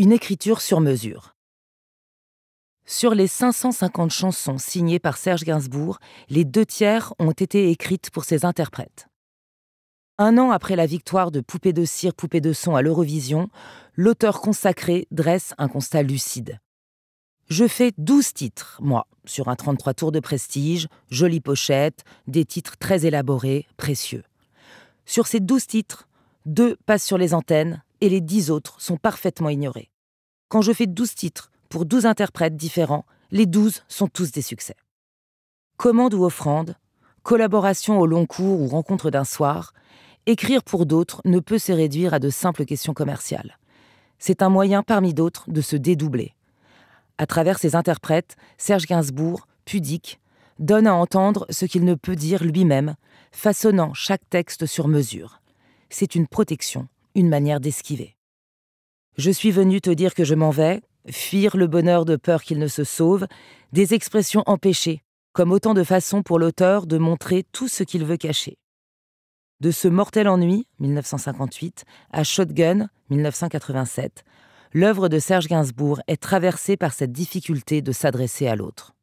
une écriture sur mesure. Sur les 550 chansons signées par Serge Gainsbourg, les deux tiers ont été écrites pour ses interprètes. Un an après la victoire de Poupée de cire, Poupée de son à l'Eurovision, l'auteur consacré dresse un constat lucide. Je fais 12 titres, moi, sur un 33 tours de prestige, jolie pochette, des titres très élaborés, précieux. Sur ces 12 titres, deux passent sur les antennes, et les dix autres sont parfaitement ignorés. Quand je fais douze titres pour douze interprètes différents, les douze sont tous des succès. Commande ou offrande, collaboration au long cours ou rencontre d'un soir, écrire pour d'autres ne peut se réduire à de simples questions commerciales. C'est un moyen parmi d'autres de se dédoubler. À travers ses interprètes, Serge Gainsbourg, pudique, donne à entendre ce qu'il ne peut dire lui-même, façonnant chaque texte sur mesure. C'est une protection une manière d'esquiver. Je suis venu te dire que je m'en vais, fuir le bonheur de peur qu'il ne se sauve, des expressions empêchées, comme autant de façons pour l'auteur de montrer tout ce qu'il veut cacher. De ce mortel ennui, 1958, à Shotgun, 1987, l'œuvre de Serge Gainsbourg est traversée par cette difficulté de s'adresser à l'autre.